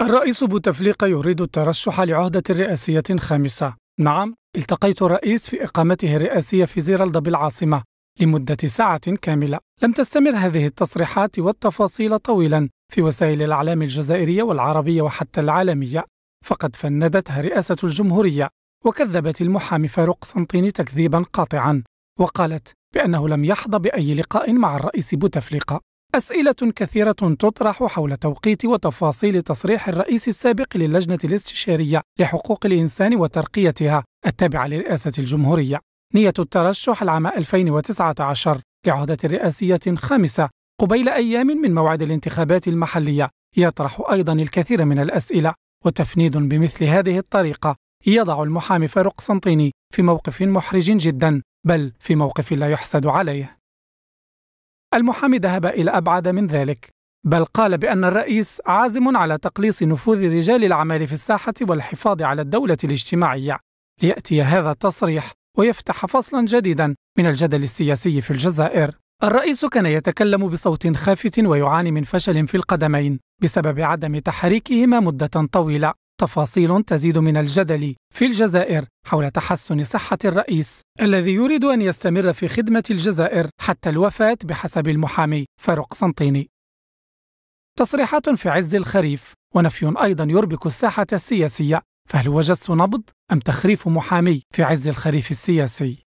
الرئيس بوتفليقة يريد الترشح لعهدة رئاسية خامسة نعم التقيت الرئيس في إقامته الرئاسية في زيرالدا بالعاصمة لمدة ساعة كاملة لم تستمر هذه التصريحات والتفاصيل طويلا في وسائل الإعلام الجزائرية والعربية وحتى العالمية فقد فندتها رئاسة الجمهورية وكذبت المحامي فاروق سنطيني تكذيبا قاطعا وقالت بأنه لم يحظى بأي لقاء مع الرئيس بوتفليقة أسئلة كثيرة تطرح حول توقيت وتفاصيل تصريح الرئيس السابق للجنة الاستشارية لحقوق الإنسان وترقيتها التابعة لرئاسة الجمهورية نية الترشح العام 2019 لعهدة رئاسية خامسة قبيل أيام من موعد الانتخابات المحلية يطرح أيضا الكثير من الأسئلة وتفنيد بمثل هذه الطريقة يضع المحامي فاروق سنطيني في موقف محرج جدا بل في موقف لا يحسد عليه المحامي ذهب إلى أبعد من ذلك بل قال بأن الرئيس عازم على تقليص نفوذ رجال الأعمال في الساحة والحفاظ على الدولة الاجتماعية ليأتي هذا التصريح ويفتح فصلا جديدا من الجدل السياسي في الجزائر الرئيس كان يتكلم بصوت خافت ويعاني من فشل في القدمين بسبب عدم تحريكهما مدة طويلة تفاصيل تزيد من الجدل في الجزائر حول تحسن صحة الرئيس الذي يريد أن يستمر في خدمة الجزائر حتى الوفاة بحسب المحامي فاروق سنطيني تصريحات في عز الخريف ونفي أيضا يربك الساحة السياسية فهل وجدت نبض أم تخريف محامي في عز الخريف السياسي؟